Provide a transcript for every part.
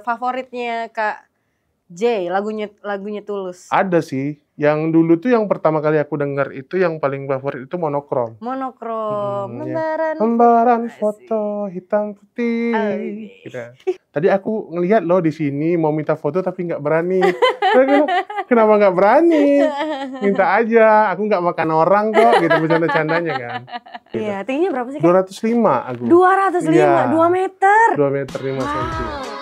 favoritnya Kak J, lagunya lagunya Tulus? Ada sih. Yang dulu tuh yang pertama kali aku dengar itu yang paling favorit itu monokrom. Monokrom, hmm, ya. lembaran, ya. foto Asik. Ah, hitam putih. Ah, gitu. Iya. Tadi aku ngelihat loh di sini mau minta foto tapi nggak berani. Kenapa nggak berani? Minta aja, aku nggak makan orang kok. Gitu bercanda-candanya kan. Gitu. Iya, gitu. tingginya berapa sih? Kan? lima aku. ratus lima iya. dua meter. dua meter 5 wow.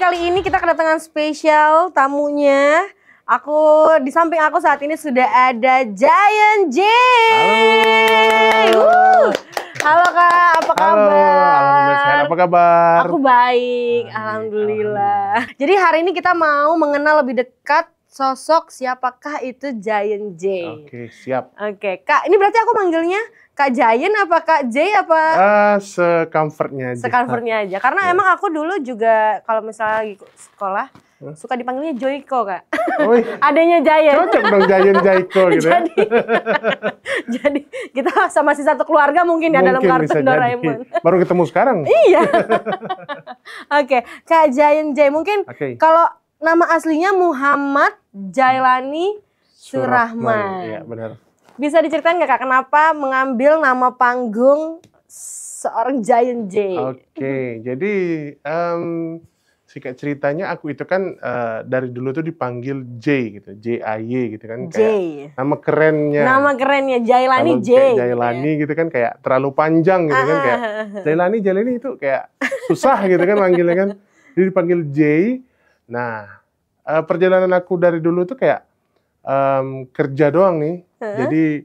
kali ini kita kedatangan spesial tamunya. Aku di samping aku saat ini sudah ada Giant J. Halo. Halo kak, apa kabar? Halo, Alhamdulillah apa kabar? Aku baik, baik alhamdulillah. alhamdulillah. Jadi hari ini kita mau mengenal lebih dekat sosok siapakah itu Giant J. Oke, siap. Oke, Kak, ini berarti aku manggilnya Kak Jayen apa Kak J apa? Uh, secomfortnya aja. Secomfortnya aja. Karena yeah. emang aku dulu juga kalau misalnya lagi sekolah huh? suka dipanggilnya Joiko kak. Oh, iya. Adanya Jayen. Cocok dong Jayen Joiko gitu. Ya. jadi, jadi kita sama si satu keluarga mungkin, mungkin ya dalam kartu Doraemon. Baru ketemu sekarang. iya. Oke, okay. Kak Jayen Jay mungkin okay. kalau nama aslinya Muhammad Jailani Surahman. Surahman. Iya benar. Bisa diceritain nggak kak kenapa mengambil nama panggung seorang Giant J? Oke, okay, jadi um, singkat ceritanya aku itu kan uh, dari dulu tuh dipanggil J gitu, J A Y gitu kan J. kayak nama kerennya. Nama kerennya Jailani J. Gitu ya. Jailani gitu kan kayak terlalu panjang gitu ah. kan kayak ah. Jailani Jailani itu kayak susah gitu kan manggilnya kan. Jadi dipanggil J. Nah, uh, perjalanan aku dari dulu tuh kayak um, kerja doang nih jadi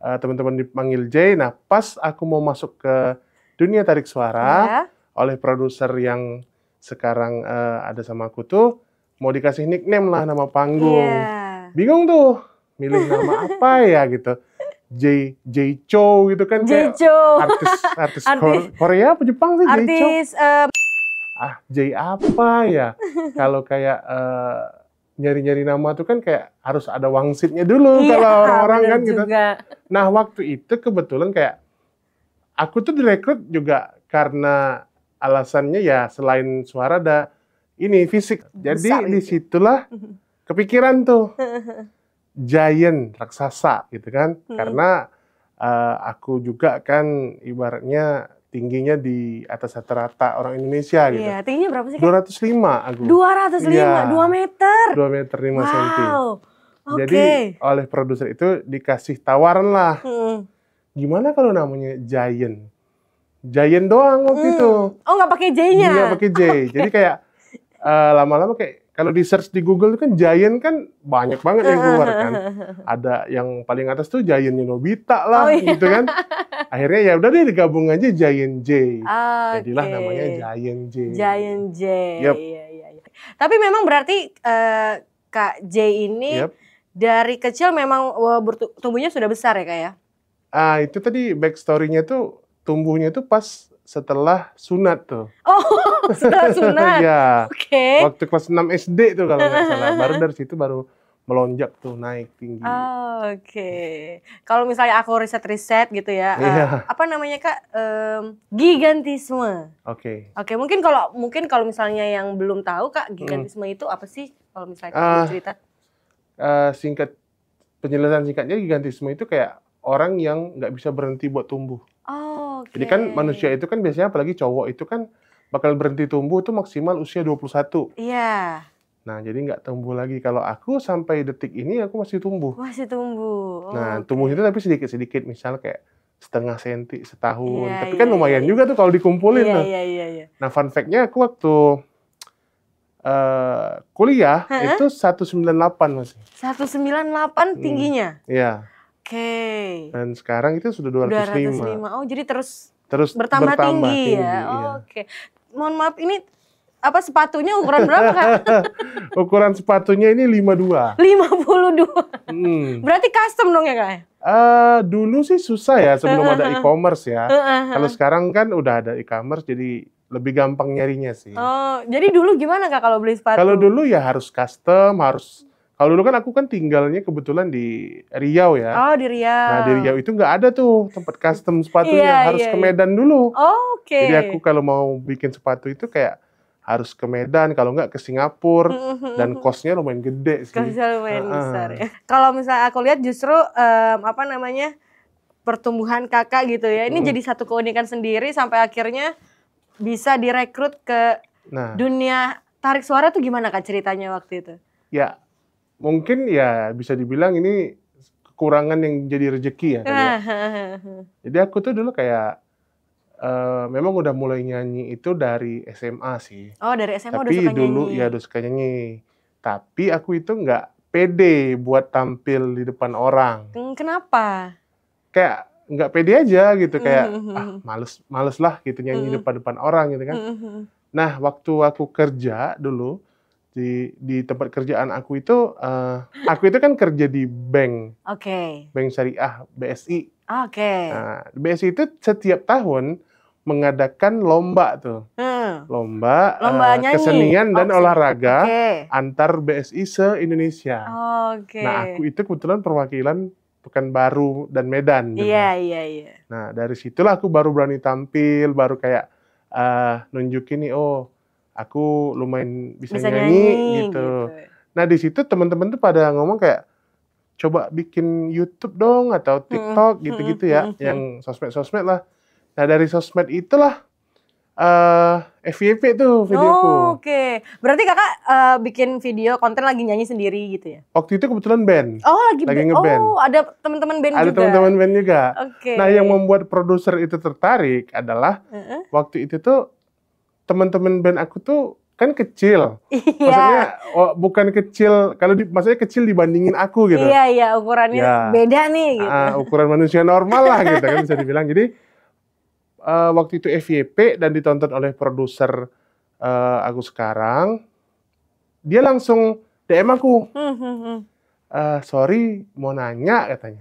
uh, teman-teman dipanggil J. Nah, pas aku mau masuk ke dunia tarik suara yeah. oleh produser yang sekarang uh, ada sama aku tuh mau dikasih nickname lah nama panggung. Yeah. Bingung tuh milih nama apa ya gitu. J J Cho gitu kan J Cho. artis artis, artis Korea apa Jepang sih artis, J Cho. uh, eh, Ah, J apa ya? Kalau kayak uh, nyari-nyari nama tuh kan kayak harus ada wangsitnya dulu iya, kalau orang-orang kan gitu. juga. gitu. Nah waktu itu kebetulan kayak aku tuh direkrut juga karena alasannya ya selain suara ada ini fisik. Jadi Besar disitulah itu. kepikiran tuh giant raksasa gitu kan. Hmm. Karena uh, aku juga kan ibaratnya tingginya di atas rata-rata orang Indonesia gitu. Iya, tingginya berapa sih? Kan? 205 Agung. 205, ya, 2 meter? 2 meter 5 wow. cm. Okay. Jadi oleh produser itu dikasih tawaran lah. Hmm. Gimana kalau namanya Giant? Giant doang waktu hmm. itu. Oh nggak pakai J-nya? Iya, pakai J. Okay. Jadi kayak eh, lama-lama uh, lama -lama kayak kalau di search di Google kan Giant kan banyak banget yang keluar kan. Ada yang paling atas tuh Giant Nobita lah oh, iya. gitu kan. Akhirnya ya udah deh digabung aja Giant J. Okay. Jadilah namanya Giant J. Giant J. Yep. Iya, iya, iya. Tapi memang berarti uh, Kak J ini yep. dari kecil memang wah, eh, tumbuhnya sudah besar ya Kak ya? Ah, itu tadi backstory-nya tuh tumbuhnya tuh pas setelah sunat tuh. Oh, setelah sunat. Iya. Oke. Okay. Waktu kelas 6 SD tuh kalau nggak salah. Baru dari situ baru melonjak tuh naik tinggi. Oh, Oke. Okay. Kalau misalnya aku riset-riset gitu ya, yeah. uh, iya. apa namanya kak um, gigantisme. Oke. Okay. Oke, okay, mungkin kalau mungkin kalau misalnya yang belum tahu kak hmm. gigantisme hmm. itu apa sih? Kalau misalnya uh, cerita. Uh, singkat penjelasan singkatnya gigantisme itu kayak orang yang nggak bisa berhenti buat tumbuh. Okay. Jadi kan manusia itu kan biasanya apalagi cowok itu kan bakal berhenti tumbuh itu maksimal usia 21. Iya. Yeah. Nah, jadi nggak tumbuh lagi. Kalau aku sampai detik ini aku masih tumbuh. Masih tumbuh. Oh, nah, okay. tumbuh itu tapi sedikit-sedikit misal kayak setengah senti setahun. Yeah, tapi yeah, kan lumayan yeah. juga tuh kalau dikumpulin yeah, tuh. Yeah, yeah, yeah. Nah, fun factnya aku waktu uh, kuliah itu -huh. itu 198 masih. 198 tingginya? Iya. Hmm, Okay. Dan sekarang itu sudah 205. 205. Oh, jadi terus terus bertambah, bertambah tinggi, ya? tinggi ya. Oh, iya. Oke. Okay. Mohon maaf ini apa sepatunya ukuran berapa kan? ukuran sepatunya ini 52. 52. Hmm. Berarti custom dong ya Kak? Uh, dulu sih susah ya sebelum ada e-commerce ya. Uh Kalau sekarang kan udah ada e-commerce jadi lebih gampang nyarinya sih. Oh, jadi dulu gimana Kak kalau beli sepatu? Kalau dulu ya harus custom, harus kalau dulu kan aku kan tinggalnya kebetulan di Riau ya. Oh di Riau. Nah di Riau itu nggak ada tuh tempat custom sepatunya, yeah, harus yeah, ke iya. Medan yeah. dulu. Oh, Oke. Okay. Jadi aku kalau mau bikin sepatu itu kayak harus ke Medan, kalau nggak ke Singapura mm-hmm, mm-hmm, dan kosnya mm-hmm. lumayan gede sih. Kosnya lumayan uh -uh. besar ya. Kalau misalnya aku lihat justru um, apa namanya pertumbuhan kakak gitu ya, ini mm. jadi satu keunikan sendiri sampai akhirnya bisa direkrut ke nah. dunia tarik suara tuh gimana kak ceritanya waktu itu? Ya mungkin ya bisa dibilang ini kekurangan yang jadi rejeki ya. Kan ya. Ah, ah, ah, jadi aku tuh dulu kayak uh, memang udah mulai nyanyi itu dari SMA sih. Oh dari SMA Tapi udah suka dulu nyanyi. ya udah suka nyanyi. Tapi aku itu nggak pede buat tampil di depan orang. Kenapa? Kayak nggak pede aja gitu hmm, kayak mm -hmm. ah hmm. males males lah gitu nyanyi mm -hmm. depan depan orang gitu kan. Mm -hmm. Nah waktu aku kerja dulu di di tempat kerjaan aku itu uh, aku itu kan kerja di bank. Oke. Okay. Bank Syariah BSI. Oke. Okay. Nah, BSI itu setiap tahun mengadakan lomba tuh. Hmm. Lomba, eh, lomba uh, kesenian dan oh, olahraga okay. antar BSI se-Indonesia. Oke. Okay. Nah, aku itu kebetulan perwakilan Pekanbaru dan Medan. Iya, iya, iya. Nah, dari situlah aku baru berani tampil, baru kayak uh, nunjukin nih oh aku lumayan bisa, bisa nyanyi, nyanyi gitu. gitu. Ya. Nah di situ teman-teman tuh pada ngomong kayak coba bikin YouTube dong atau TikTok gitu-gitu ya, yang sosmed-sosmed lah. Nah dari sosmed itulah uh, eh, FYP tuh videoku. Oh, Oke, okay. berarti kakak uh, bikin video konten lagi nyanyi sendiri gitu ya? Waktu itu kebetulan band. Oh lagi, lagi band. Ngeband. Oh ada teman-teman band band juga. Ada teman-teman band juga. Oke. Nah yang membuat produser itu tertarik adalah uh -uh. waktu itu tuh teman-teman band aku tuh kan kecil. Iya. Maksudnya oh, bukan kecil, kalau di, maksudnya kecil dibandingin aku gitu. Iya, iya, ukurannya ya. beda nih gitu. Uh, ukuran manusia normal lah gitu kan bisa dibilang. Jadi uh, waktu itu FYP dan ditonton oleh produser uh, aku sekarang, dia langsung DM aku. Uh, sorry, mau nanya katanya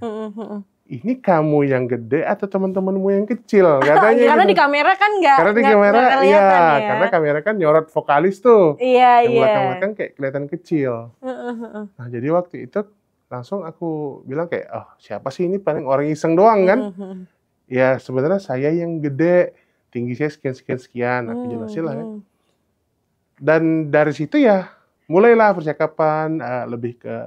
ini kamu yang gede atau teman-temanmu yang kecil katanya karena gitu. di kamera kan nggak karena di gak, kamera gak ya, ya karena kamera kan nyorot vokalis tuh iya yang iya belakang-belakang kayak kelihatan kecil nah jadi waktu itu langsung aku bilang kayak oh siapa sih ini paling orang iseng doang kan ya sebenarnya saya yang gede tinggi saya sekian sekian sekian aku hmm, jelasin lah kan dan dari situ ya mulailah percakapan uh, lebih ke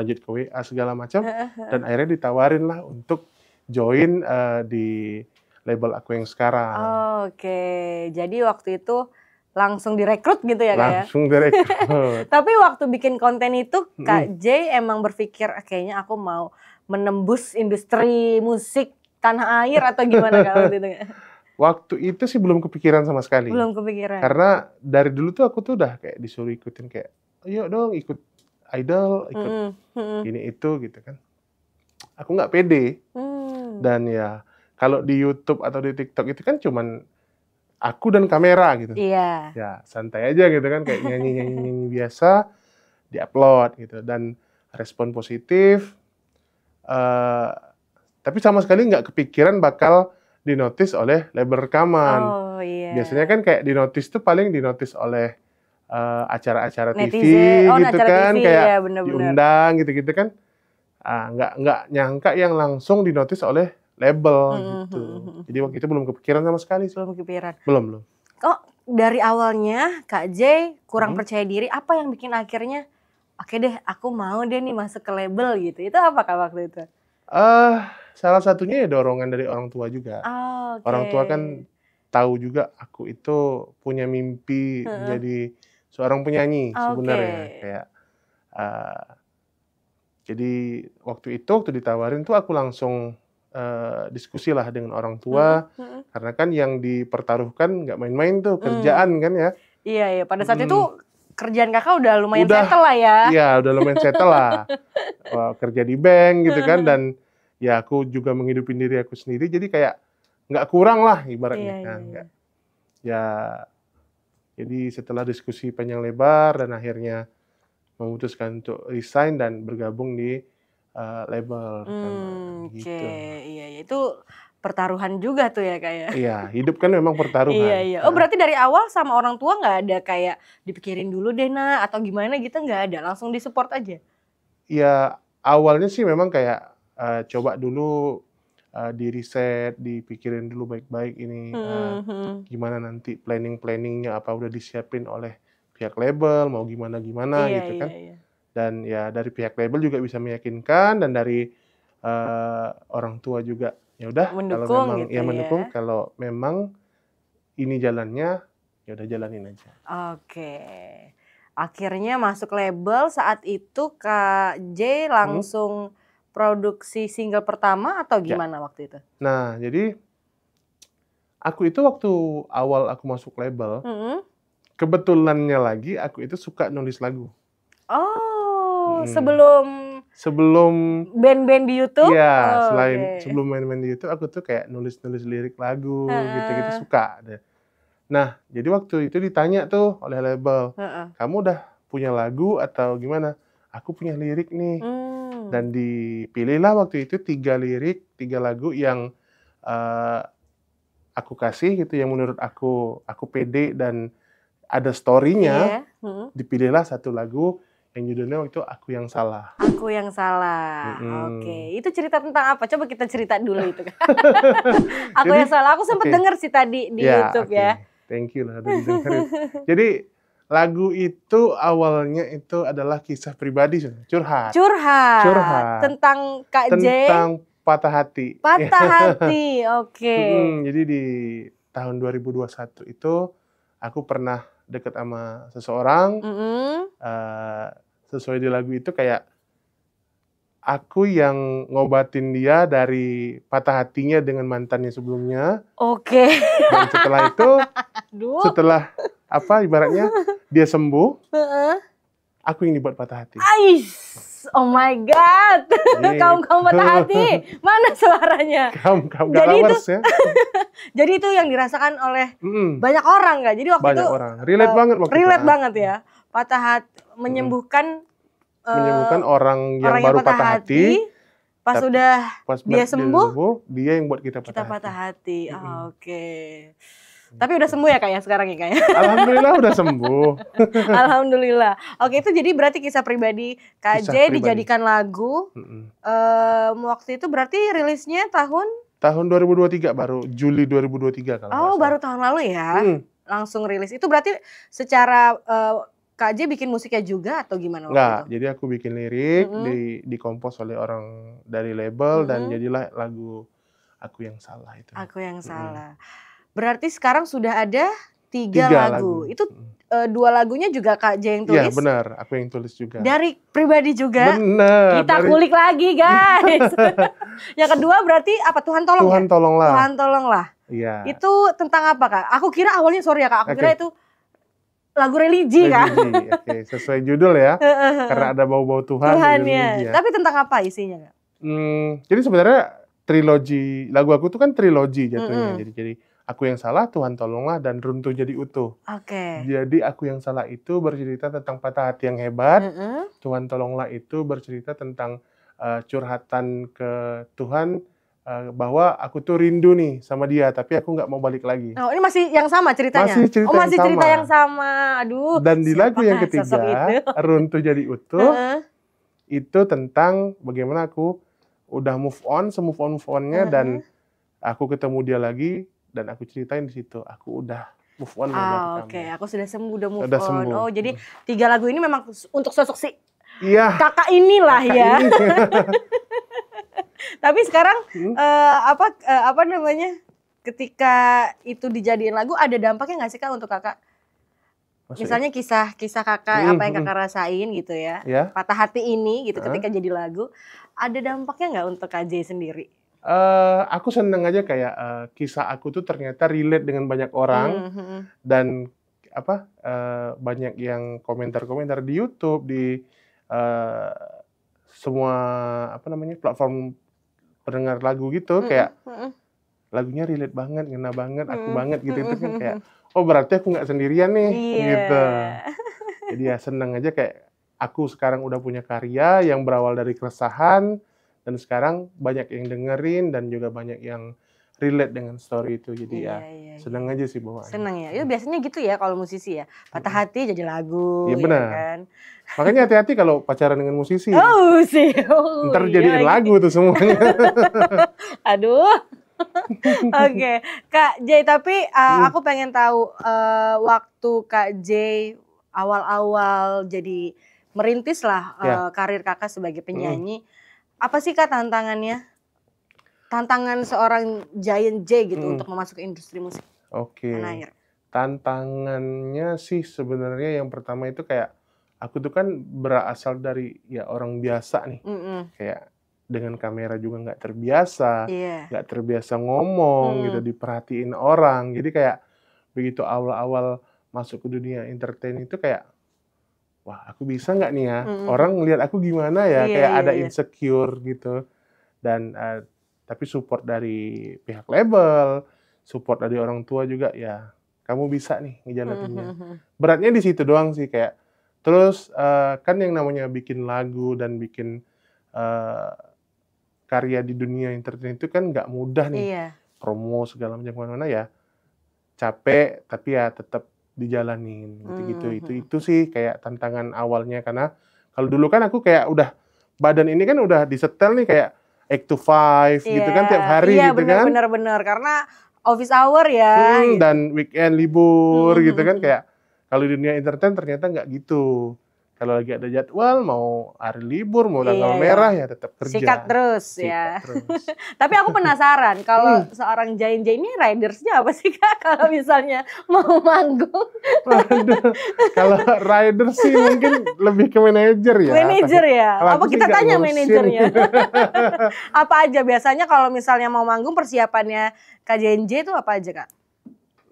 lanjut ke WA segala macam dan akhirnya ditawarin lah untuk join uh, di label aku yang sekarang. Oh, Oke, okay. jadi waktu itu langsung direkrut gitu ya kayak. Ya? Langsung direkrut. Tapi waktu bikin konten itu Kak mm. J emang berpikir ah, kayaknya aku mau menembus industri musik tanah air atau gimana kak waktu Waktu itu sih belum kepikiran sama sekali. Belum kepikiran. Karena dari dulu tuh aku tuh udah kayak disuruh ikutin kayak, yuk dong ikut idol ikut mm -hmm. ini itu gitu kan aku nggak pede mm. dan ya kalau di YouTube atau di TikTok itu kan cuman aku dan kamera gitu yeah. ya santai aja gitu kan kayak nyanyi nyanyi, nyanyi biasa diupload gitu dan respon positif uh, tapi sama sekali nggak kepikiran bakal dinotis oleh label rekaman. Oh, yeah. Biasanya kan kayak dinotis tuh paling dinotis oleh Eh, acara-acara uh, TV oh, gitu acara kan TV, kayak ya, bener -bener. diundang gitu-gitu kan ah, nggak nggak nyangka yang langsung dinotis oleh label mm -hmm. gitu mm-hmm. jadi waktu itu belum kepikiran sama sekali sih. belum kepikiran belum belum oh dari awalnya Kak J kurang hmm. percaya diri apa yang bikin akhirnya oke deh aku mau deh nih masuk ke label gitu itu apa kak waktu itu? Uh, salah satunya ya dorongan dari orang tua juga. Oh, ah, okay. Orang tua kan tahu juga aku itu punya mimpi hmm. menjadi seorang penyanyi okay. sebenarnya kayak uh, jadi waktu itu waktu ditawarin tuh aku langsung uh, eh, diskusi lah dengan orang tua mm -hmm. karena kan yang dipertaruhkan nggak main-main tuh mm. kerjaan mm. kan ya iya iya pada saat mm. itu kerjaan kakak udah lumayan udah, settle lah ya iya udah lumayan settle lah kerja di bank gitu kan dan ya aku juga menghidupin diri aku sendiri jadi kayak nggak kurang lah ibaratnya iya, kan iya. ya jadi setelah diskusi panjang lebar dan akhirnya memutuskan untuk resign dan bergabung di uh, label. Kan, hmm, gitu. Oke, okay. Iya, iya itu pertaruhan juga tuh ya kayak. Ya? Iya, hidup kan memang pertaruhan. iya, iya. Oh, nah. berarti dari awal sama orang tua nggak ada kayak dipikirin dulu deh nah atau gimana gitu nggak ada, langsung disupport aja. Iya, awalnya sih memang kayak uh, coba dulu uh, di riset, dipikirin dulu baik-baik ini uh, hmm. gimana nanti planning planningnya apa udah disiapin oleh pihak label mau gimana gimana iya, gitu iya, kan. Iya, Dan ya dari pihak label juga bisa meyakinkan dan dari uh, orang tua juga ya udah kalau memang gitu ya mendukung ya. kalau memang ini jalannya ya udah jalanin aja. Oke. Akhirnya masuk label saat itu Kak J langsung hmm produksi single pertama atau ya. gimana ya. waktu itu? Nah, jadi aku itu waktu awal aku masuk label, mm -hmm. kebetulannya lagi aku itu suka nulis lagu. Oh, hmm. sebelum sebelum band-band di YouTube? Iya, oh, selain okay. sebelum main-main di YouTube, aku tuh kayak nulis-nulis lirik lagu, gitu-gitu uh. suka. Nah, jadi waktu itu ditanya tuh oleh label, uh -uh. kamu udah punya lagu atau gimana? Aku punya lirik nih. Mm dan hmm. dipilihlah waktu itu tiga lirik, tiga lagu yang uh, aku kasih gitu, yang menurut aku aku pede dan ada storynya. Yeah. Hmm. Dipilihlah satu lagu yang judulnya waktu itu aku yang salah. Aku yang salah. hmm Oke, okay. itu cerita tentang apa? Coba kita cerita dulu itu. Kan. aku Jadi, yang salah. Aku sempat okay. dengar sih tadi di yeah, YouTube okay. ya. Thank you lah Jadi Lagu itu awalnya itu adalah kisah pribadi, curhat. Curhat. Curhat. Tentang Kak J. Tentang patah hati. Patah hati, oke. Okay. Hmm, jadi di tahun 2021 itu aku pernah deket sama seseorang. Mm -hmm. uh, sesuai di lagu itu kayak aku yang ngobatin dia dari patah hatinya dengan mantannya sebelumnya. Oke. Okay. Dan setelah itu, Duh. setelah apa ibaratnya dia sembuh, aku yang dibuat patah hati. Ais, oh my god, iya. kau kamu patah hati, mana suaranya? Kaum kaum jadi itu, ya. jadi itu yang dirasakan oleh mm. banyak orang nggak? Jadi waktu banyak itu orang, relate uh, banget waktu relate itu. Ah. banget ya, patah hati menyembuhkan mm. uh, menyembuhkan orang yang orang baru patah, patah hati. hati pas tapi, udah pas dia sembuh, dia sembuh, dia yang buat kita patah kita hati. patah hati. hati. Oh, Oke. Okay. Tapi udah sembuh ya kak ya sekarang ya kak ya? Alhamdulillah udah sembuh. Alhamdulillah. Oke itu jadi berarti kisah pribadi KJ kisah pribadi. dijadikan lagu. Mm -hmm. um, waktu itu berarti rilisnya tahun? Tahun 2023 baru Juli 2023 kalau Oh baru tahun lalu ya? Hmm. Langsung rilis. Itu berarti secara uh, Kak J bikin musiknya juga atau gimana? Enggak, jadi aku bikin lirik mm -hmm. di dikompos oleh orang dari label mm -hmm. dan jadilah lagu aku yang salah itu. Aku yang salah. Mm -hmm. Berarti sekarang sudah ada tiga, tiga lagu. lagu. Itu e, dua lagunya juga Kak J yang iya, tulis. Iya benar, aku yang tulis juga. Dari pribadi juga. Benar. Kita dari... kulik lagi guys. yang kedua berarti apa Tuhan tolong. Tuhan ya? tolonglah. Tuhan tolonglah. Iya. Itu tentang apa kak? Aku kira awalnya sorry ya kak, aku okay. kira itu lagu religi, religi. kak. okay. sesuai judul ya. karena ada bau-bau Tuhan. Tuhan ya. ya. Tapi tentang apa isinya kak? Hmm, jadi sebenarnya trilogi lagu aku itu kan trilogi jatuhnya. Mm -hmm. Jadi jadi aku yang salah Tuhan tolonglah dan runtuh jadi utuh. Oke. Okay. Jadi aku yang salah itu bercerita tentang patah hati yang hebat. Mm -hmm. Tuhan tolonglah itu bercerita tentang uh, curhatan ke Tuhan eh, bahwa aku tuh rindu nih sama dia tapi aku nggak mau balik lagi. Oh, ini masih yang sama ceritanya. Masih cerita oh, masih yang cerita sama. yang sama. Aduh. Dan di lagu yang ketiga runtuh jadi utuh itu tentang bagaimana aku udah move on, semove on move onnya uh -huh. dan aku ketemu dia lagi dan aku ceritain di situ aku udah move on ah, oke okay. aku sudah sembuh udah move udah on sembuh. oh jadi tiga lagu ini memang untuk sosok si iya, kakak inilah kakak ya ini. tapi sekarang hmm? uh, apa uh, apa namanya ketika itu dijadiin lagu ada dampaknya nggak sih kak untuk kakak Maksudnya? Misalnya kisah-kisah kakak hmm, apa yang hmm, hmm. kakak rasain gitu ya, yeah. patah hati ini gitu hmm. ketika jadi lagu, ada dampaknya nggak untuk KJ sendiri? uh, aku seneng aja kayak uh, kisah aku tuh ternyata relate dengan banyak orang mm-hmm. dan apa uh, banyak yang komentar-komentar di YouTube di uh, semua apa namanya platform pendengar lagu gitu mm-hmm. kayak hmm. lagunya relate banget ngena banget aku mm-hmm. banget gitu itu kan kayak oh berarti aku nggak sendirian nih yeah. gitu jadi ya seneng aja kayak aku sekarang udah punya karya yang berawal dari keresahan dan sekarang banyak yang dengerin dan juga banyak yang relate dengan story itu jadi iya, ya iya, iya. seneng iya. aja sih bawa seneng ya itu ya biasanya gitu ya kalau musisi ya patah hati jadi lagu iya ya benar kan? makanya hati-hati kalau pacaran dengan musisi oh sih oh, ntar iya, jadiin iya. lagu tuh semuanya aduh Oke, okay. Kak J. Tapi uh, hmm. aku pengen tahu uh, waktu Kak J awal-awal jadi merintis lah yeah. Ya. karir kakak sebagai hmm. penyanyi. Hmm apa sih kak tantangannya? Tantangan seorang Giant J gitu hmm. untuk memasuki industri musik. Oke. Okay. Tantangannya sih sebenarnya yang pertama itu kayak aku tuh kan berasal dari ya orang biasa nih. Mm -mm. Kayak dengan kamera juga nggak terbiasa, iya. nggak yeah. terbiasa ngomong mm. gitu diperhatiin orang. Jadi kayak begitu awal-awal masuk ke dunia entertain itu kayak wah aku bisa nggak nih ya mm-hmm. orang ngelihat aku gimana ya yeah, kayak yeah, ada yeah. insecure gitu dan uh, tapi support dari pihak label support dari orang tua juga ya kamu bisa nih ngejalaninnya mm-hmm, mm-hmm. beratnya di situ doang sih kayak terus uh, kan yang namanya bikin lagu dan bikin uh, karya di dunia internet itu kan nggak mudah nih yeah. promo segala macam mana ya capek tapi ya tetap dijalanin gitu-gitu. Mm -hmm. Itu hmm. itu sih kayak tantangan awalnya karena kalau dulu kan aku kayak udah badan ini kan udah disetel nih kayak eight to five yeah. gitu kan iya, tiap hari yeah, gitu bener, kan. bener bener karena office hour ya. Hmm, gitu. dan weekend libur mm -hmm. gitu kan hmm. kayak kalau di dunia entertain ternyata nggak gitu kalau lagi ada jadwal mau hari libur mau iya, tanggal yeah, merah ya tetap kerja sikat terus sikat ya terus. tapi aku penasaran kalau hmm. seorang Jain Jain ini ridersnya apa sih kak kalau misalnya mau manggung kalau rider sih mungkin lebih ke manajer ya manajer ya apa kita tanya manajernya apa aja biasanya kalau misalnya mau manggung persiapannya kak Jain Jain itu apa aja kak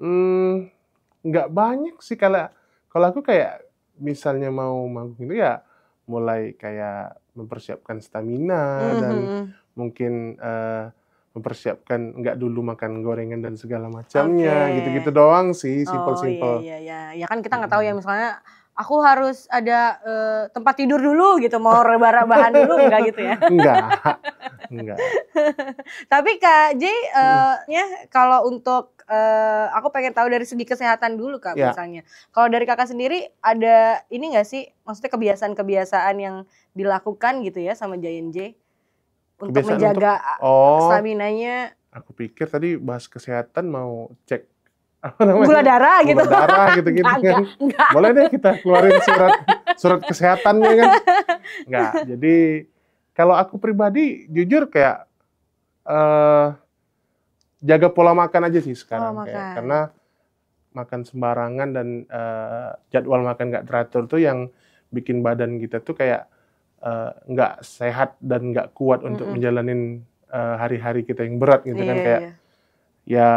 hmm nggak banyak sih kalau kalau aku kayak misalnya mau manggung itu ya mulai kayak mempersiapkan stamina mm-hmm. dan hmm, hmm. mungkin uh, mempersiapkan nggak dulu makan gorengan dan segala macamnya okay. gitu-gitu doang sih simpel-simpel. Oh iya iya iya. ya kan kita nggak tahu ya misalnya aku harus ada uh, tempat tidur dulu gitu mau rebahan-rebahan dulu enggak gitu ya enggak enggak tapi kak J uh, hmm. ya kalau untuk uh, aku pengen tahu dari segi kesehatan dulu kak ya. misalnya kalau dari kakak sendiri ada ini enggak sih maksudnya kebiasaan-kebiasaan yang dilakukan gitu ya sama Jayen J untuk menjaga oh, stamina-nya aku pikir tadi bahas kesehatan mau cek apa Gula darah gula gitu. Gula darah gitu gitu kan. Enggak. Boleh deh kita keluarin surat surat kesehatannya kan. Enggak. Jadi kalau aku pribadi jujur kayak uh, jaga pola makan aja sih sekarang pola kayak karena makan sembarangan dan uh, jadwal makan nggak teratur tuh yang bikin badan kita tuh kayak eh, nggak sehat dan nggak kuat mm -hmm. untuk menjalanin hari-hari uh, kita yang berat gitu yeah, kan iya, iya, kayak yeah. ya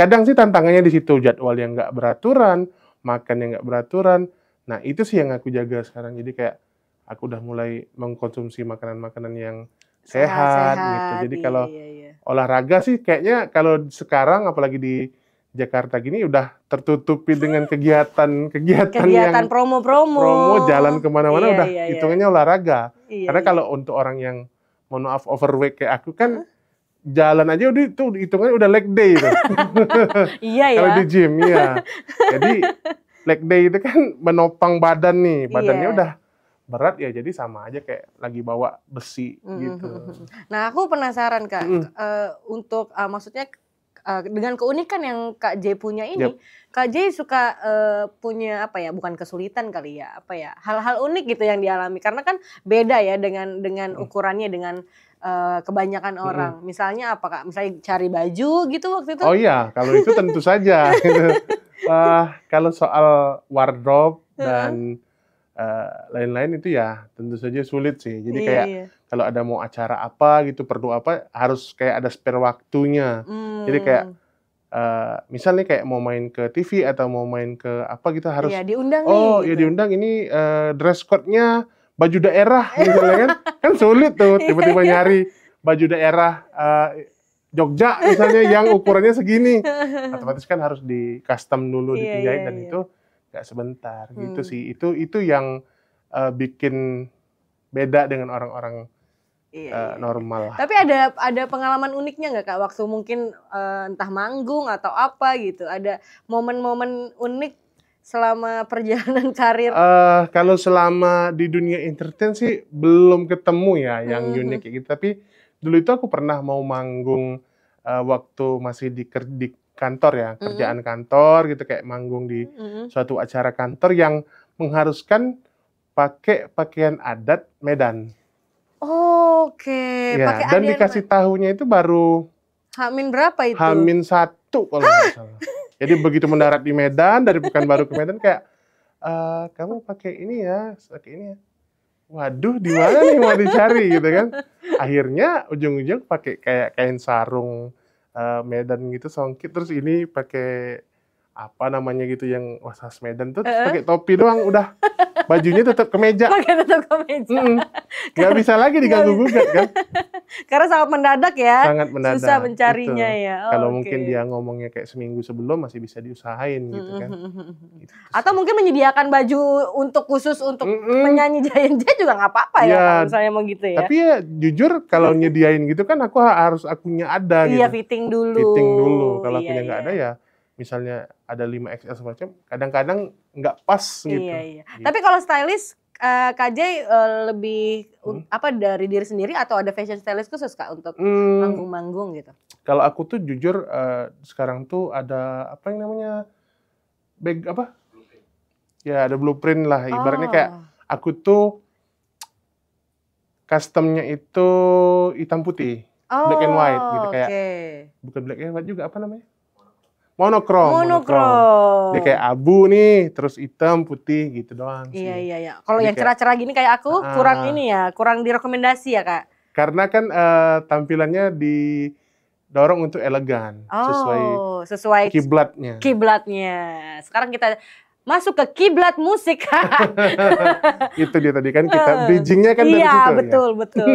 Kadang sih tantangannya di situ jadwal yang nggak beraturan, makan yang nggak beraturan. Nah itu sih yang aku jaga sekarang. Jadi kayak aku udah mulai mengkonsumsi makanan-makanan yang sehat, sehat, gitu. Jadi iya, kalau iya, iya. olahraga sih kayaknya kalau sekarang apalagi di Jakarta gini udah tertutupi hmm. dengan kegiatan-kegiatan kegiatan promo-promo, promo jalan kemana-mana iya, udah iya, iya, hitungannya olahraga. Iya, Karena iya. kalau untuk orang yang mohon maaf overweight kayak aku kan huh? jalan aja udah itu hitungannya udah leg day itu. iya ya. Kalau di gym ya Jadi leg day itu kan menopang badan nih, iya. badannya yeah. udah berat ya jadi sama aja kayak lagi bawa besi mm -hmm. gitu. Nah aku penasaran kak mm. uh, untuk uh, maksudnya Eh, dengan keunikan yang Kak J punya ini, yep. Kak J suka uh, punya apa ya? Bukan kesulitan kali ya, apa ya? Hal-hal unik gitu yang dialami karena kan beda ya dengan dengan hmm. ukurannya dengan uh, kebanyakan hmm. orang. Hmm. Misalnya apa Kak? Misalnya cari baju gitu waktu itu? Oh iya, kalau itu tentu saja. uh, kalau soal wardrobe dan Eh, lain-lain uh, itu ya tentu saja sulit sih. Jadi iya, kayak iya. kalau ada mau acara apa gitu perlu apa harus kayak ada spare waktunya. Mm. Jadi hmm. kayak uh, eh, misalnya kayak mau main ke TV atau mau main ke apa gitu harus iya, diundang Oh, nih, iya gitu. ya diundang ini eh, dress code-nya baju daerah misalnya gitu kan. Kan sulit tuh iya, tiba-tiba nyari baju daerah uh, Jogja misalnya yang ukurannya segini. Otomatis kan harus di custom dulu dipinjahit dan itu nggak sebentar gitu hmm. gitu sih itu itu yang uh, bikin beda dengan orang-orang iya, uh, normal lah. Tapi ada ada pengalaman uniknya nggak kak waktu mungkin uh, entah manggung atau apa gitu ada momen-momen unik selama perjalanan karir? Uh, kalau selama di dunia entertain sih belum ketemu ya yang hmm. hmm. unik gitu. Tapi dulu itu aku pernah mau manggung uh, waktu masih di, di kantor ya, mm-hmm. kerjaan mm -hmm. kantor gitu kayak manggung di mm -hmm. suatu acara kantor yang mengharuskan pakai pakaian adat Medan. Oke, okay. ya, dan dikasih tahunya itu baru Hamin berapa itu? Hamin satu kalau nggak salah. Jadi begitu mendarat di Medan dari bukan baru ke Medan kayak e, kamu pakai ini ya, pakai ini ya. Waduh, di mana nih mau dicari gitu kan? Akhirnya ujung-ujung pakai kayak kain sarung Eh, Medan gitu songkit terus ini pakai apa namanya gitu yang wasas Medan tuh uh -uh. pakai topi doang udah bajunya tetap kemeja pakai tetap kemeja mm -mm. nggak bisa lagi diganggu gugat kan karena sangat mendadak ya sangat mendadak susah mencarinya gitu. ya oh, kalau okay. mungkin dia ngomongnya kayak seminggu sebelum masih bisa diusahain gitu kan mm -hmm. gitu. atau mungkin menyediakan baju untuk khusus untuk mm -hmm. penyanyi Jayan Jaya juga nggak apa-apa ya, ya kalau misalnya mau gitu ya tapi ya jujur kalau nyediain gitu kan aku harus akunya ada iya, gitu. fitting dulu fitting dulu kalau iya, akunya nggak iya. ada ya misalnya ada 5 XL semacam, kadang-kadang nggak pas iya, gitu. Iya, iya. Gitu. Tapi kalau stylist uh, eh, KJ uh, eh, lebih hmm? apa dari diri sendiri atau ada fashion stylist khusus Kak untuk hmm. manggung-manggung hmm. gitu? Kalau aku tuh jujur uh, sekarang tuh ada apa yang namanya bag apa? Ya, ada blueprint lah ibaratnya oh. kayak aku tuh customnya itu hitam putih, oh, black and white gitu kayak. Oh, okay. Bukan black and white juga apa namanya? monokrom. Monokrom. Dia kayak abu nih, terus hitam, putih gitu doang sih. Iya, iya, iya. Kalau yang cerah-cerah gini kayak aku, uh, kurang ini ya, kurang direkomendasi ya, Kak? Karena kan uh, tampilannya di dorong untuk elegan oh, sesuai sesuai kiblatnya. Kiblatnya. Sekarang kita masuk ke kiblat musik. itu dia tadi kan kita eh, bridgingnya kan dari iya, situ. Iya betul ya? betul.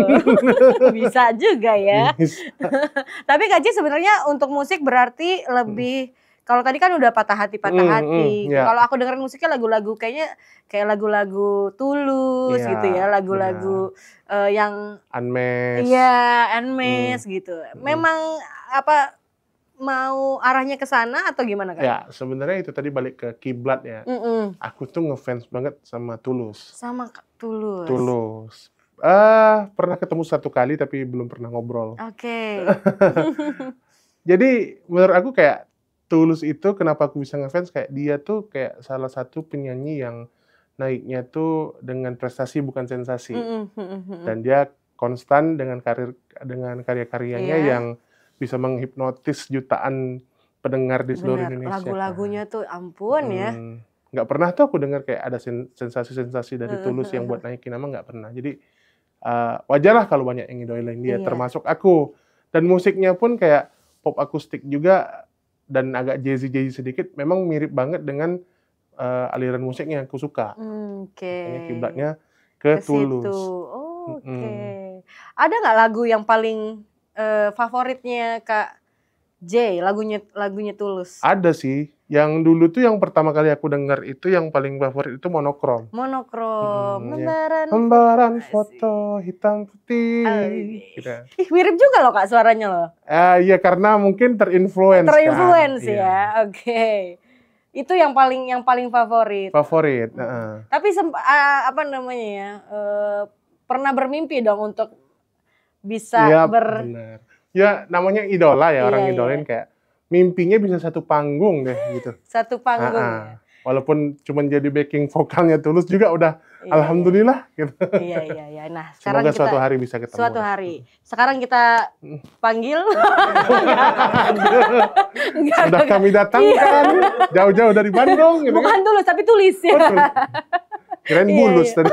Bisa juga ya. Bisa. Tapi Kaji sebenarnya untuk musik berarti lebih hmm. Kalau tadi kan udah patah hati patah hmm, hmm hati. Hmm, ya. Kalau aku dengerin musiknya lagu-lagu kayaknya kayak lagu-lagu tulus ya, gitu ya, lagu-lagu uh, yang anmes. Iya, anmes unmes hmm, gitu. Hmm. Memang hmm. apa mau arahnya ke sana atau gimana kan? Ya sebenarnya itu tadi balik ke kiblat ya. Mm -mm. Aku tuh ngefans banget sama Tulus. Sama Tulus. Tulus. Uh, pernah ketemu satu kali tapi belum pernah ngobrol. Oke. Okay. Jadi menurut aku kayak Tulus itu kenapa aku bisa ngefans kayak dia tuh kayak salah satu penyanyi yang naiknya tuh dengan prestasi bukan sensasi. Mm -mm. Dan dia konstan dengan karir dengan karya-karyanya yeah. yang bisa menghipnotis jutaan pendengar di seluruh Bener, Indonesia. Lagu-lagunya kan. tuh ampun ya. hmm. ya. Nggak pernah tuh aku dengar kayak ada sensasi-sensasi dari Tulus yang buat naikin nama nggak pernah. Jadi uh, wajar kalau banyak yang idolain dia, iya. termasuk aku. Dan musiknya pun kayak pop akustik juga dan agak jazzy-jazzy sedikit. Memang mirip banget dengan uh, aliran musik yang aku suka. Oke. Okay. Kiblatnya ke, ke Tulus. Oke. Okay. Hmm. Ada nggak lagu yang paling uh, favoritnya Kak J, lagunya lagunya Tulus? Ada sih. Yang dulu tuh yang pertama kali aku dengar itu yang paling favorit itu monokrom. Monokrom, hmm, ya. lembaran. Ya. foto hitam putih. Ih, gitu. Ih, mirip juga loh Kak suaranya loh. Eh iya karena mungkin terinfluence. Kan. Terinfluence kan? ya. Iya. Oke. Okay. Itu yang paling yang paling favorit. Favorit, uh hmm. -huh. Tapi uh, apa namanya ya? Uh, pernah bermimpi dong untuk bisa ya, ber bener. ya namanya idola ya iya, orang iya, idolain iya. kayak mimpinya bisa satu panggung deh gitu satu panggung uh walaupun cuma jadi backing vokalnya tulus juga udah iya, alhamdulillah iya. gitu iya iya iya nah sekarang semoga kita, suatu hari bisa ketemu suatu hari sekarang kita panggil sudah kami datangkan iya. jauh-jauh dari Bandung gitu ya. bukan tulus tapi tulis ya oh, tulis. Keren iya, bulus iya, tadi.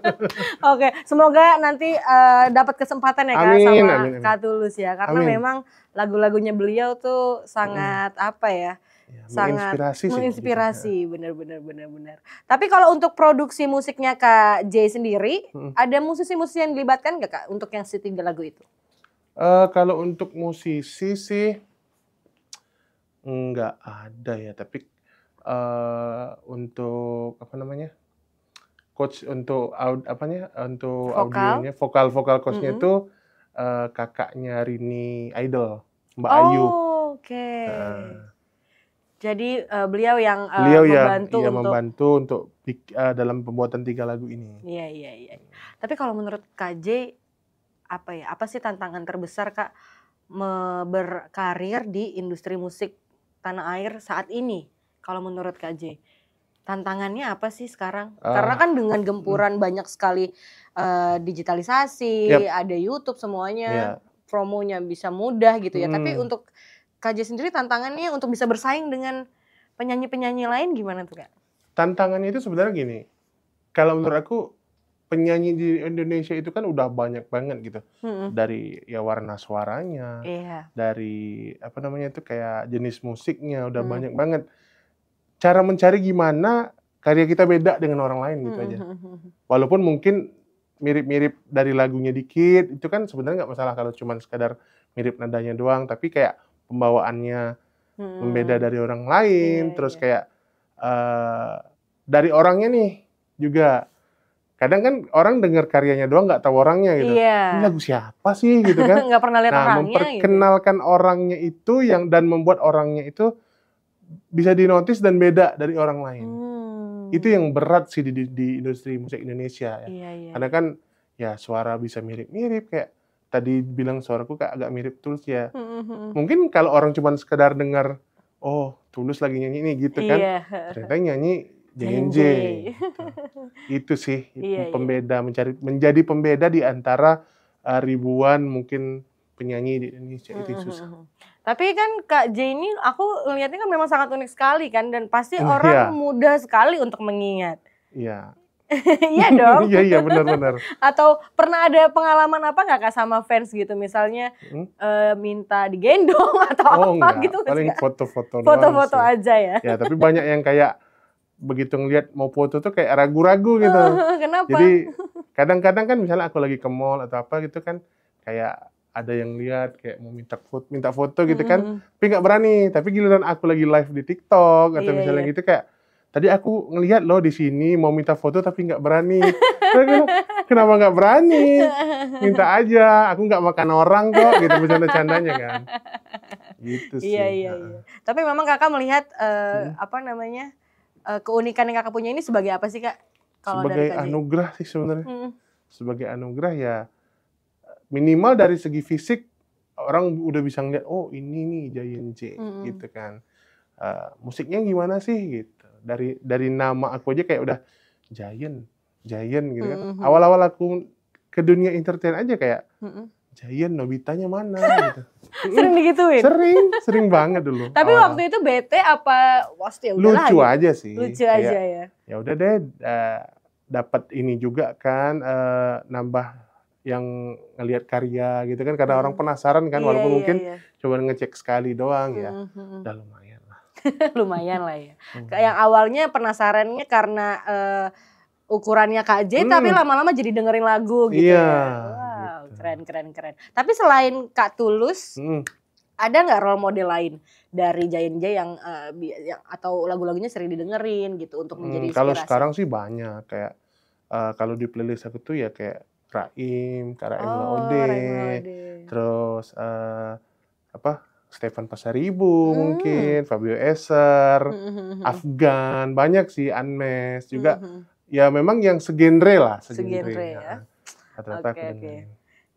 Oke, semoga nanti uh, dapat kesempatan ya Kak sama amin, amin. Kak Tulus ya karena amin. memang lagu-lagunya beliau tuh sangat hmm. apa ya? Ya, sangat menginspirasi, menginspirasi benar-benar benar-benar. Tapi kalau untuk produksi musiknya Kak J sendiri, hmm. ada musisi-musisi yang dilibatkan nggak Kak untuk yang tiga lagu itu? Uh, kalau untuk musisi sih nggak ada ya, tapi uh, untuk apa namanya? coach untuk aud apanya untuk vokal. audionya vokal vokal coachnya mm -hmm. itu uh, kakaknya Rini Idol Mbak oh, Ayu. Oke. Okay. Uh, eh. Jadi uh, beliau yang uh, beliau membantu yang, untuk membantu untuk uh, dalam pembuatan tiga lagu ini. Iya iya iya. Tapi kalau menurut KJ apa ya? Apa sih tantangan terbesar Kak berkarir di industri musik tanah air saat ini? Kalau menurut KJ? tantangannya apa sih sekarang? Uh, Karena kan dengan gempuran uh, banyak sekali uh, digitalisasi, yep. ada YouTube semuanya, yeah. promonya bisa mudah gitu ya. Hmm. Tapi untuk KJ sendiri tantangannya untuk bisa bersaing dengan penyanyi-penyanyi lain gimana tuh kak? Tantangannya itu sebenarnya gini, kalau menurut aku penyanyi di Indonesia itu kan udah banyak banget gitu hmm. dari ya warna suaranya, yeah. dari apa namanya itu kayak jenis musiknya udah hmm. banyak banget cara mencari gimana karya kita beda dengan orang lain gitu aja. Mm-hmm, mm-hmm. Walaupun mungkin mirip-mirip dari lagunya dikit, itu kan sebenarnya nggak masalah kalau cuma sekadar mirip nadanya doang, tapi kayak pembawaannya hmm. membeda dari orang lain, yeah, terus yeah. kayak uh, dari orangnya nih juga. Kadang kan orang dengar karyanya doang nggak tahu orangnya gitu. Yeah. Ini lagu siapa sih gitu kan? nggak pernah lihat nah, orangnya. Nah, memperkenalkan gitu. orangnya itu yang dan membuat orangnya itu bisa dinotis dan beda dari orang lain. Hmm. Itu yang berat sih di, di, di industri musik Indonesia ya. Iya, iya. Karena kan ya suara bisa mirip-mirip kayak tadi bilang suaraku kayak agak mirip Tulus ya. Hmm, hmm. hmm, hmm. Mungkin kalau orang cuma sekedar dengar oh Tulus lagi nyanyi ini gitu kan. Iya. Ternyata nyanyi JNJ. Gitu. Itu sih iya, iya, pembeda iya. mencari menjadi pembeda di antara uh, ribuan mungkin penyanyi di Indonesia hmm, itu hmm, susah. Hmm, hmm. Tapi kan Kak J ini aku lihatnya kan memang sangat unik sekali kan dan pasti uh, orang iya. mudah sekali untuk mengingat. Iya. iya dong. iya iya benar-benar. Atau pernah ada pengalaman apa nggak kak sama fans gitu misalnya hmm? e, minta digendong atau oh, apa enggak. gitu? Paling foto-foto. Foto-foto aja ya. Ya tapi banyak yang kayak begitu ngelihat mau foto tuh kayak ragu-ragu gitu. kenapa? Jadi kadang-kadang kan misalnya aku lagi ke mall atau apa gitu kan kayak ada yang lihat kayak mau minta foto minta foto gitu mm. kan tapi nggak berani tapi giliran aku lagi live di TikTok atau yeah, misalnya yeah. gitu kayak tadi aku ngelihat loh di sini mau minta foto tapi nggak berani kenapa nggak berani minta aja aku nggak makan orang kok gitu misalnya candanya kan gitu iya, sih iya iya, iya. tapi memang kakak melihat uh, hmm. apa namanya uh, keunikan yang kakak punya ini sebagai apa sih kak kalau sebagai dari anugerah sih sebenarnya hmm. sebagai anugerah ya minimal dari segi fisik orang udah bisa ngeliat oh ini nih Giant J mm-hmm. gitu kan uh, musiknya gimana sih gitu dari dari nama aku aja kayak udah Giant Giant gitu kan mm-hmm. awal-awal aku ke dunia entertain aja kayak mm-hmm. Giant Nobitanya mana gitu. sering digituin. Sering, sering banget dulu. Tapi awal. waktu itu bete apa pasti ya Lucu lah, aja gitu. sih. Lucu kayak, aja ya. Ya udah deh uh, eh, dapat ini juga kan uh, nambah yang ngelihat karya gitu kan karena hmm. orang penasaran kan yeah, walaupun yeah, mungkin yeah. coba ngecek sekali doang ya mm -hmm. udah lumayan lah lumayan lah ya hmm. yang awalnya penasarannya karena uh, ukurannya Kak J hmm. tapi lama-lama jadi dengerin lagu gitu yeah, ya wow gitu. keren keren keren tapi selain Kak Tulus hmm. ada nggak role model lain dari Jayan J yang, uh, yang atau lagu-lagunya sering didengerin gitu untuk hmm, menjadi hmm, kalau sekarang sih banyak kayak uh, kalau di playlist aku tuh ya kayak Raim, Karaim oh, Laode, terus uh, apa Stefan Pasaribu hmm. mungkin, Fabio Eser, hmm, hmm, hmm, Afgan, banyak sih Anmes juga. Ya memang yang segenre lah, segenre, segenre ya. Nah, oke. okay, okay.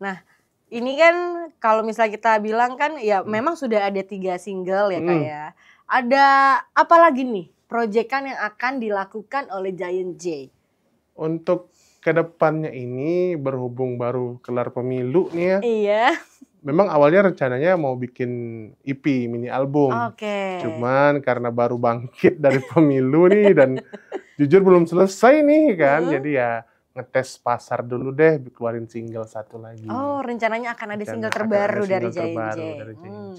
Nah, ini kan kalau misalnya kita bilang kan ya hmm. memang sudah ada tiga single ya kak ya. Ada apa lagi nih proyekan yang akan dilakukan oleh Giant J? Untuk kedepannya ini berhubung baru kelar pemilu nih ya. Iya. Memang awalnya rencananya mau bikin EP mini album. Oke. Okay. Cuman karena baru bangkit dari pemilu nih dan jujur belum selesai nih kan, -huh. jadi ya ngetes pasar dulu deh keluarin single satu lagi. Oh, rencananya akan ada single terbaru ada single dari J&J. Kira-kira Hmm.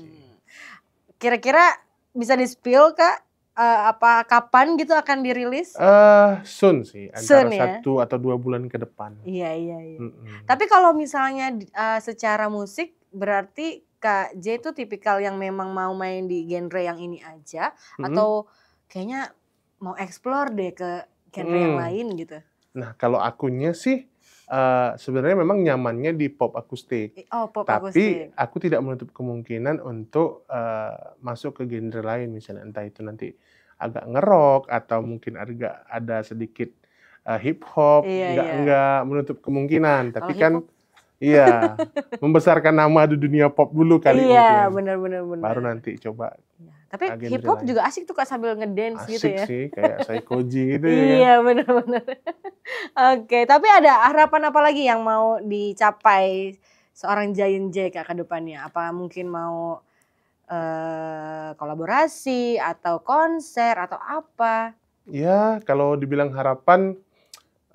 Kira-kira bisa di spill Kak uh, apa kapan gitu akan dirilis? Uh, soon sih, antara soon, ya? satu atau dua bulan ke depan. Iya iya. iya. Mm -mm. Tapi kalau misalnya uh, secara musik berarti Kak J itu tipikal yang memang mau main di genre yang ini aja mm -hmm. atau kayaknya mau explore deh ke genre mm. yang lain gitu. Nah kalau akunya sih uh, sebenarnya memang nyamannya di pop akustik. Oh, pop Tapi akustik. aku tidak menutup kemungkinan untuk uh, masuk ke genre lain misalnya entah itu nanti agak ngerok atau mungkin agak ada sedikit uh, hip hop, iya, enggak iya. enggak menutup kemungkinan. Tapi oh, kan Iya, membesarkan nama di dunia pop dulu kali ini. Iya, benar benar Baru nanti coba. Iya, tapi hip hop juga asik tuh kak sambil ngedance gitu ya. Asik sih, kayak psychoji gitu ya. Iya, benar benar. Oke, tapi ada harapan apa lagi yang mau dicapai seorang Giant J kak ke depannya? Apa mungkin mau eh, kolaborasi atau konser atau apa? Iya, kalau dibilang harapan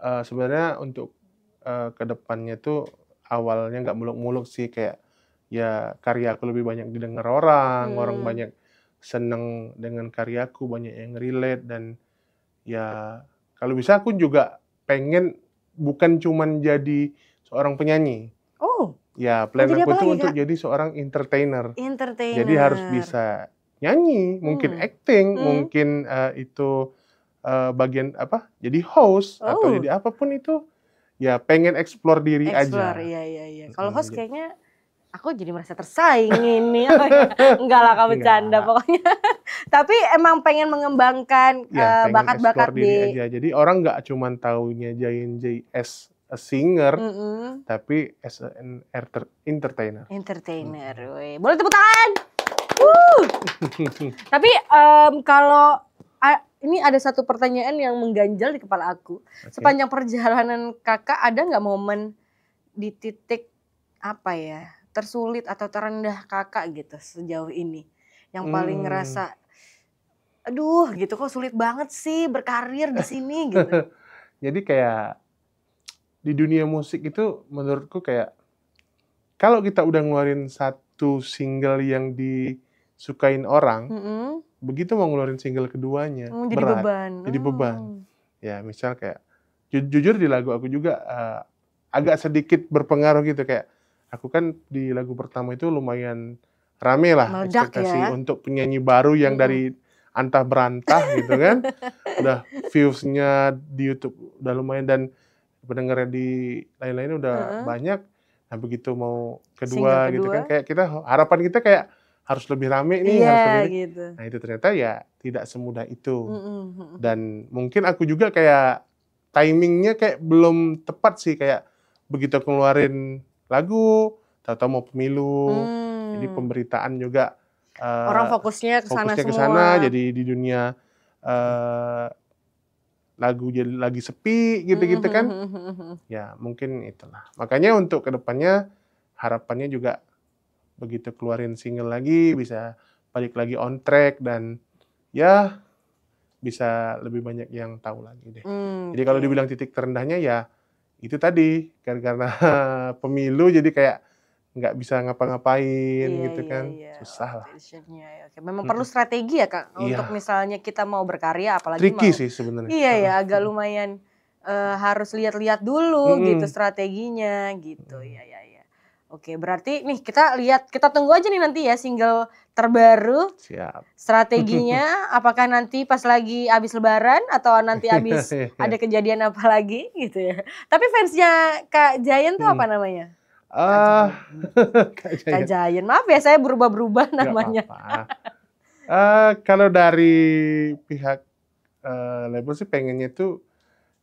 eh, sebenarnya untuk eh, ke depannya tuh awalnya nggak muluk-muluk sih kayak ya karyaku lebih banyak didengar orang, hmm. orang banyak seneng dengan karyaku, banyak yang relate dan ya kalau bisa aku juga pengen bukan cuman jadi seorang penyanyi. Oh. Ya, oh, plan aku tuh untuk jadi seorang entertainer. Entertainer. Jadi harus bisa nyanyi, mungkin hmm. acting, hmm. mungkin uh, itu uh, bagian apa? Jadi host oh. atau jadi apapun itu ya pengen explore diri explore, aja. Iya iya iya. Kalau host kayaknya aku jadi merasa tersaing ini. Enggak lah kamu iya. canda pokoknya. Tapi emang pengen mengembangkan ya, eh, bakat-bakat uh, di aja. Jadi orang nggak cuma taunya Jain JS a singer, mm -hmm. tapi as an entertainer. Entertainer, mm. Woy. boleh tepuk tangan. Woo! tapi um, kalau ini ada satu pertanyaan yang mengganjal di kepala aku. Okay. Sepanjang perjalanan kakak ada nggak momen di titik apa ya tersulit atau terendah kakak gitu sejauh ini? Yang paling hmm. ngerasa, aduh gitu kok sulit banget sih berkarir di sini gitu. Jadi kayak di dunia musik itu menurutku kayak kalau kita udah ngeluarin satu single yang disukain orang, mm -hmm begitu mau ngeluarin single keduanya hmm, jadi berat, beban. jadi beban. Oh. Ya misal kayak ju jujur di lagu aku juga uh, agak sedikit berpengaruh gitu kayak aku kan di lagu pertama itu lumayan rame lah ya. ekspektasi ya. untuk penyanyi baru yang hmm. dari antah berantah gitu kan. udah viewsnya di YouTube udah lumayan dan pendengarnya di lain-lain udah uh -huh. banyak. Nah begitu mau kedua, kedua gitu kan kayak kita harapan kita kayak harus lebih rame nih, yeah, harus lebih gitu. Nah itu ternyata ya tidak semudah itu. Mm -hmm. Dan mungkin aku juga kayak timingnya kayak belum tepat sih kayak begitu keluarin lagu, atau mau pemilu, mm. jadi pemberitaan juga uh, orang fokusnya ke sana fokusnya kesana, Jadi di dunia uh, lagu jadi lagi sepi gitu-gitu kan. ya mungkin itulah. Makanya untuk kedepannya harapannya juga begitu keluarin single lagi bisa balik lagi on track dan ya bisa lebih banyak yang tahu lagi deh. Mm, jadi kalau dibilang titik terendahnya ya itu tadi kan karena pemilu jadi kayak nggak bisa ngapa-ngapain iya, gitu iya, kan iya, iya. susah lah. Oke. Ya, Memang hmm. perlu strategi ya kak iya. untuk misalnya kita mau berkarya apalagi Tricky mau, sih sebenarnya. Iya ya agak lumayan uh, harus lihat-lihat dulu hmm. gitu strateginya gitu ya Oke, berarti nih kita lihat, kita tunggu aja nih nanti ya single terbaru. Siap. Strateginya apakah nanti pas lagi abis lebaran atau nanti abis iya. ada kejadian apa lagi gitu ya. Tapi fansnya Kak Jayan tuh hmm. apa namanya? Uh, Kak, Jayan. Maaf ya saya berubah-berubah namanya. Apa -apa. uh, eh, kalau dari pihak uh, label sih pengennya tuh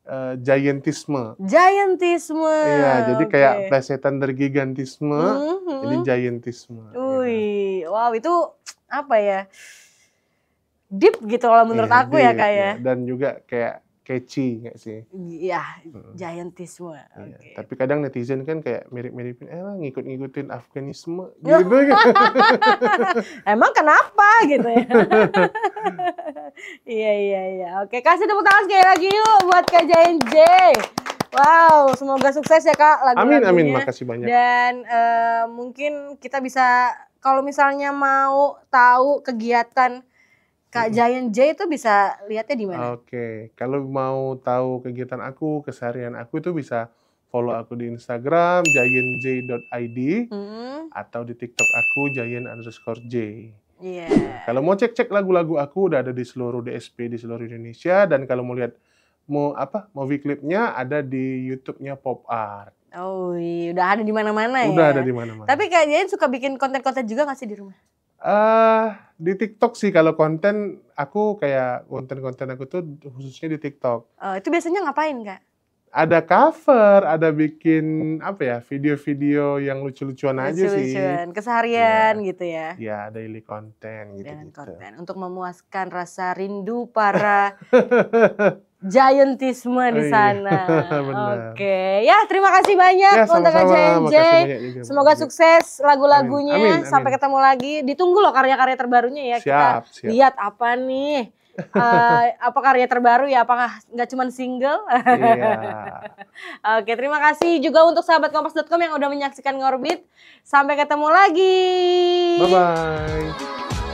Uh, eh, giantisme. Giantisme. Iya, jadi kayak plesetan dari mm-hmm. jadi hmm. giantisme. Ya kan? Wih, ya. wow itu apa ya? Deep gitu kalau menurut yeah, aku ya, deep, ya kayak. Ya. Dan juga kayak catchy nggak sih? Iya, hmm. giantisme. Iya, okay. Tapi kadang netizen kan kayak mirip-miripin, eh ngikut-ngikutin Afganisme gitu kan. Emang kenapa gitu ya? iya, iya, iya. Oke, kasih tepuk tangan sekali lagi yuk buat Kak Jain J. Wow, semoga sukses ya Kak lagu Amin, amin. Makasih banyak. Dan uh, mungkin kita bisa, kalau misalnya mau tahu kegiatan Kak Giant J itu bisa lihatnya di mana? Oke, okay. kalau mau tahu kegiatan aku, keseharian aku itu bisa follow aku di Instagram giantj.id hmm. atau di TikTok aku giant underscore j. Yeah. kalau mau cek-cek lagu-lagu aku udah ada di seluruh DSP di seluruh Indonesia dan kalau mau lihat mau apa movie klipnya ada di YouTube-nya Pop Art. Oh, iya. udah ada di mana-mana ya. Udah ada di mana-mana. Tapi kayaknya suka bikin konten-konten juga nggak sih di rumah? Uh, di TikTok sih kalau konten aku kayak konten-konten aku tuh khususnya di TikTok. Uh, itu biasanya ngapain kak? Ada cover, ada bikin apa ya video-video yang lucu-lucuan lucu aja sih. Lucu-lucuan, keseharian ya. gitu ya. Ya, daily content gitu. Daily gitu. content untuk memuaskan rasa rindu para giantisme di sana. Oh, iya. Oke, okay. ya terima kasih banyak ya, untuk JNJ. Semoga sukses lagu-lagunya. Sampai ketemu lagi. Ditunggu loh karya-karya terbarunya ya. Siap, Kita siap. lihat apa nih. uh, apa karya terbaru ya? Apakah nggak cuma single? yeah. Oke, terima kasih juga untuk sahabat kompas.com yang udah menyaksikan Ngorbit. Sampai ketemu lagi. Bye bye.